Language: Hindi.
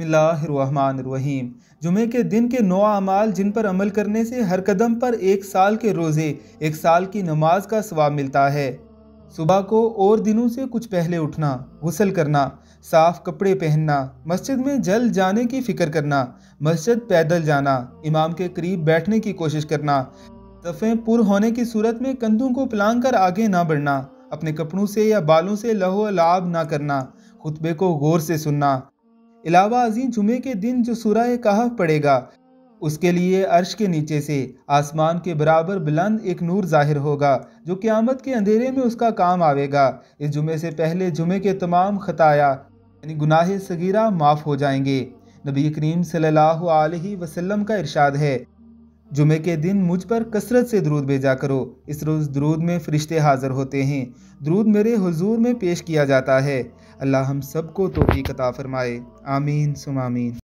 बसमीम जुमे के दिन के नौ अमाल जिन पर अमल करने से हर कदम पर एक साल के रोज़े एक साल की नमाज का सवाब मिलता है सुबह को और दिनों से कुछ पहले उठना गुसल करना साफ़ कपड़े पहनना मस्जिद में जल जाने की फ़िक्र करना मस्जिद पैदल जाना इमाम के करीब बैठने की कोशिश करना दफ़े पुर होने की सूरत में कंधों को पलांग कर आगे ना बढ़ना अपने कपड़ों से या बालों से लहो लाभ ना करना खुतबे को गौर से सुनना इलावा अजीम जुमे के दिन जो सुरह कहफ पड़ेगा उसके लिए अर्श के नीचे से आसमान के बराबर बुलंद एक नूर जाहिर होगा जो क़्यामत के अंधेरे में उसका काम आवेगा इस जुमे से पहले जुमे के तमाम खताया यानी गुनाह सगीरा माफ़ हो जाएंगे नबी करीम अलैहि वसल्लम का इरशाद है जुमे के दिन मुझ पर कसरत से दरूद भेजा करो इस रोज़ दरूद में फ़रिश्ते हाज़िर होते हैं दरूद मेरे हजूर में पेश किया जाता है अल्लाह हम सबको तो कता फरमाए आमीन सुमामीन